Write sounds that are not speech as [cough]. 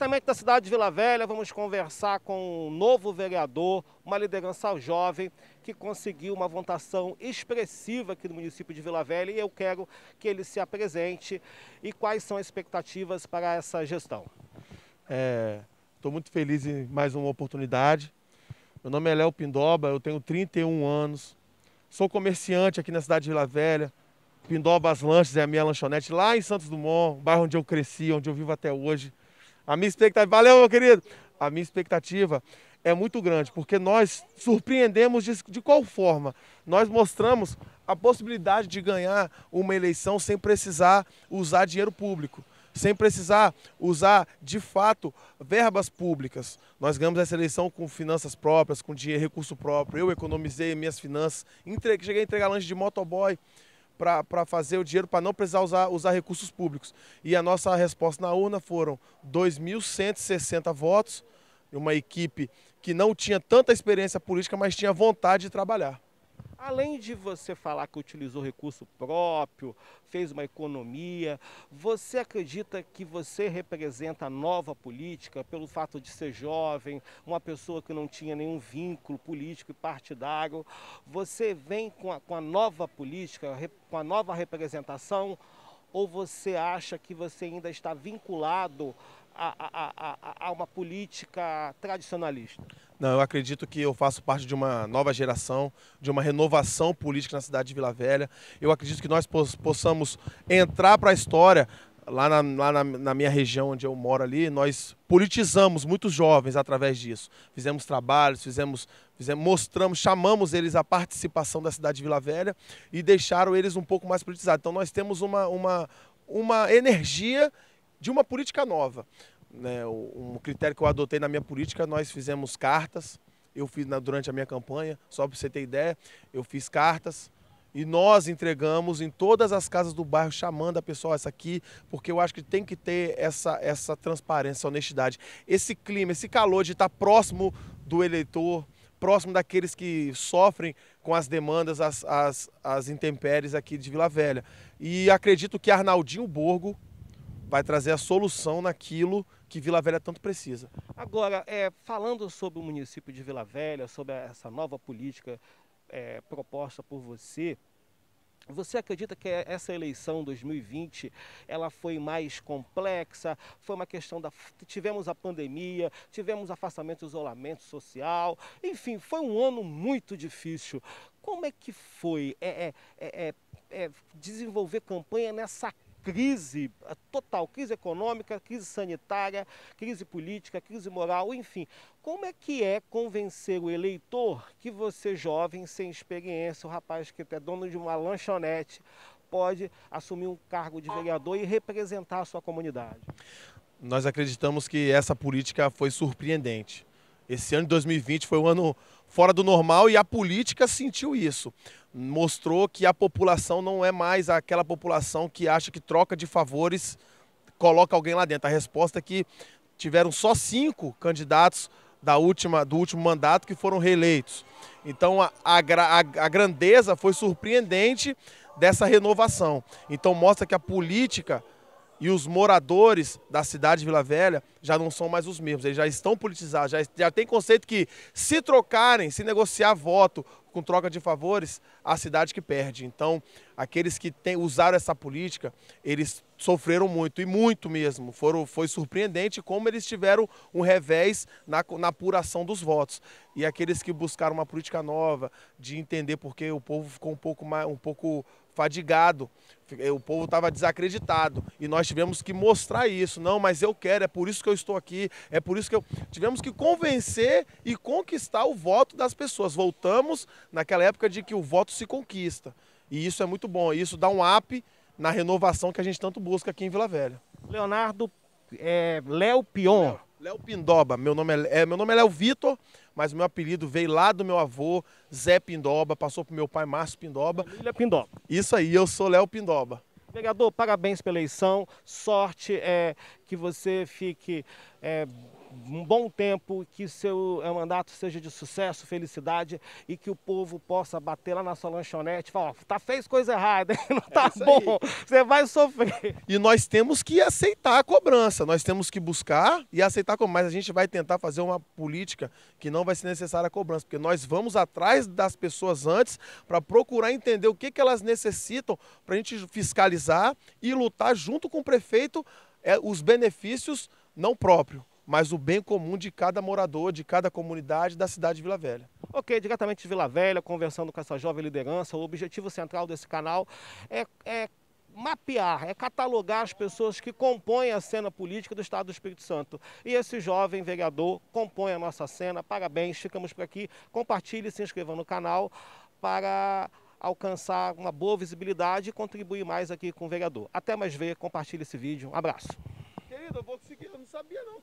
Diretamente da cidade de Vila Velha, vamos conversar com um novo vereador, uma liderança jovem que conseguiu uma votação expressiva aqui no município de Vila Velha e eu quero que ele se apresente e quais são as expectativas para essa gestão. Estou é, muito feliz em mais uma oportunidade. Meu nome é Léo Pindoba, eu tenho 31 anos, sou comerciante aqui na cidade de Vila Velha, Pindobas Lanches é a minha lanchonete lá em Santos Dumont, bairro onde eu cresci, onde eu vivo até hoje. A minha expectativa, valeu, meu querido. A minha expectativa é muito grande, porque nós surpreendemos de, de qual forma? Nós mostramos a possibilidade de ganhar uma eleição sem precisar usar dinheiro público sem precisar usar de fato verbas públicas. Nós ganhamos essa eleição com finanças próprias, com dinheiro, recurso próprio. Eu economizei minhas finanças, entreguei, cheguei a entregar lanche de motoboy para fazer o dinheiro para não precisar usar, usar recursos públicos. E a nossa resposta na urna foram 2.160 votos, uma equipe que não tinha tanta experiência política, mas tinha vontade de trabalhar. Além de você falar que utilizou recurso próprio, fez uma economia, você acredita que você representa a nova política pelo fato de ser jovem, uma pessoa que não tinha nenhum vínculo político e partidário? Você vem com a, com a nova política, com a nova representação? Ou você acha que você ainda está vinculado a, a, a, uma política tradicionalista? Não, eu acredito que eu faço parte de uma nova geração, de uma renovação política na cidade de Vila Velha. Eu acredito que nós possamos entrar para a história. Lá, na, lá na, na minha região onde eu moro ali, nós politizamos muitos jovens através disso. Fizemos trabalhos, fizemos mostramos, chamamos eles à participação da cidade de Vila Velha e deixaram eles um pouco mais politizados. Então nós temos uma, uma, uma energia de uma política nova. Né, um critério que eu adotei na minha política, nós fizemos cartas, eu fiz na, durante a minha campanha, só para você ter ideia, eu fiz cartas e nós entregamos em todas as casas do bairro, chamando a pessoa essa aqui, porque eu acho que tem que ter essa, essa transparência, essa honestidade. Esse clima, esse calor de estar tá próximo do eleitor, próximo daqueles que sofrem com as demandas, as, as, as intempéries aqui de Vila Velha. E acredito que Arnaldinho Borgo, vai trazer a solução naquilo que Vila Velha tanto precisa. Agora, é, falando sobre o município de Vila Velha, sobre essa nova política é, proposta por você, você acredita que essa eleição 2020 ela foi mais complexa? Foi uma questão da tivemos a pandemia, tivemos afastamento, isolamento social, enfim, foi um ano muito difícil. Como é que foi é, é, é, é, é desenvolver campanha nessa crise total, crise econômica, crise sanitária, crise política, crise moral, enfim. Como é que é convencer o eleitor que você jovem, sem experiência, o rapaz que é dono de uma lanchonete, pode assumir um cargo de vereador e representar a sua comunidade? Nós acreditamos que essa política foi surpreendente. Esse ano de 2020 foi um ano fora do normal e a política sentiu isso. Mostrou que a população não é mais aquela população que acha que troca de favores coloca alguém lá dentro. A resposta é que tiveram só cinco candidatos da última, do último mandato que foram reeleitos. Então a, a, a, grandeza foi surpreendente dessa renovação. Então mostra que a política e os moradores da cidade de Vila Velha já não são mais os mesmos, eles já estão politizados, já, já tem conceito que se trocarem, se negociar voto com troca de favores, a cidade que perde. Então, aqueles que tem, usaram essa política, eles sofreram muito, e muito mesmo. Foram, foi surpreendente como eles tiveram um revés na, na apuração dos votos. E aqueles que buscaram uma política nova, de entender porque o povo ficou um pouco, mais, um pouco fadigado, eh, o povo estava desacreditado e nós tivemos que mostrar isso. Não, mas eu quero, é por isso que eu estou aqui, é por isso que eu. Tivemos que convencer e conquistar o voto das pessoas. Voltamos naquela época de que o voto se conquista. E isso é muito bom, isso dá um up na renovação que a gente tanto busca aqui em Vila Velha. Leonardo é, Léo Pion. Léo Pindoba, meu nome é, é, meu nome é Léo Vitor, mas meu apelido veio lá do meu avô, Zé Pindoba, passou pro meu pai Márcio Pindoba. Família Pindoba. Isso aí, eu sou Léo Pindoba. Vereador, parabéns pela eleição, sorte é, que você fique é, um bom tempo, que seu mandato seja de sucesso, felicidade e que o povo possa bater lá na sua lanchonete e falar, tá fez coisa errada, [laughs] não é tá é bom, você vai sofrer. E nós temos que aceitar a cobrança, nós temos que buscar e aceitar, mas a gente vai tentar fazer uma política que não vai ser necessária a cobrança, porque nós vamos atrás das pessoas antes para procurar entender o que, que elas necessitam para a gente fiscalizar e lutar junto com o prefeito é, os benefícios não próprio mas o bem comum de cada morador, de cada comunidade da cidade de Vila Velha. Ok, diretamente de Vila Velha, conversando com essa jovem liderança, o objetivo central desse canal é, é mapear, é catalogar as pessoas que compõem a cena política do Estado do Espírito Santo. E esse jovem vereador compõe a nossa cena. Parabéns, ficamos por aqui. Compartilhe, e se inscreva no canal para alcançar uma boa visibilidade e contribuir mais aqui com o vereador. Até mais ver, compartilhe esse vídeo. Um abraço. Querido, eu vou seguir, eu não sabia não.